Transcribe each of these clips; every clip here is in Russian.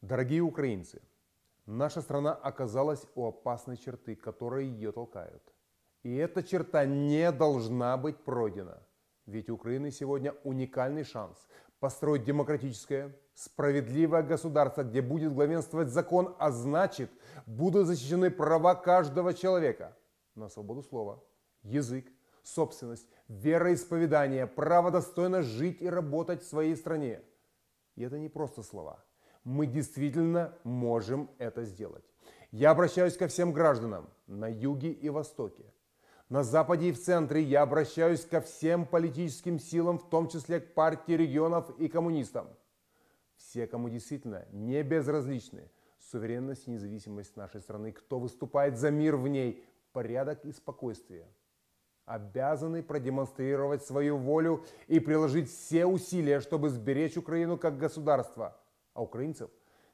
Дорогие украинцы, наша страна оказалась у опасной черты, которая ее толкают. И эта черта не должна быть пройдена. Ведь у Украины сегодня уникальный шанс построить демократическое, справедливое государство, где будет главенствовать закон, а значит, будут защищены права каждого человека на свободу слова, язык, собственность, вероисповедание, право достойно жить и работать в своей стране. И это не просто слова – мы действительно можем это сделать. Я обращаюсь ко всем гражданам на юге и востоке. На западе и в центре я обращаюсь ко всем политическим силам, в том числе к партии регионов и коммунистам. Все, кому действительно не безразличны суверенность и независимость нашей страны, кто выступает за мир в ней, порядок и спокойствие, обязаны продемонстрировать свою волю и приложить все усилия, чтобы сберечь Украину как государство – а украинцев,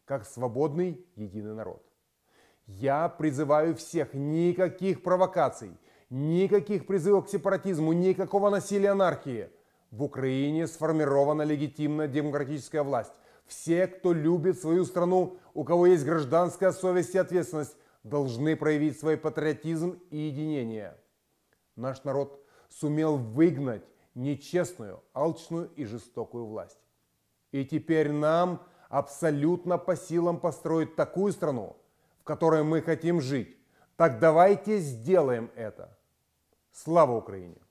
как свободный единый народ. Я призываю всех, никаких провокаций, никаких призывов к сепаратизму, никакого насилия анархии. В Украине сформирована легитимная демократическая власть. Все, кто любит свою страну, у кого есть гражданская совесть и ответственность, должны проявить свой патриотизм и единение. Наш народ сумел выгнать нечестную, алчную и жестокую власть. И теперь нам – абсолютно по силам построить такую страну, в которой мы хотим жить. Так давайте сделаем это. Слава Украине!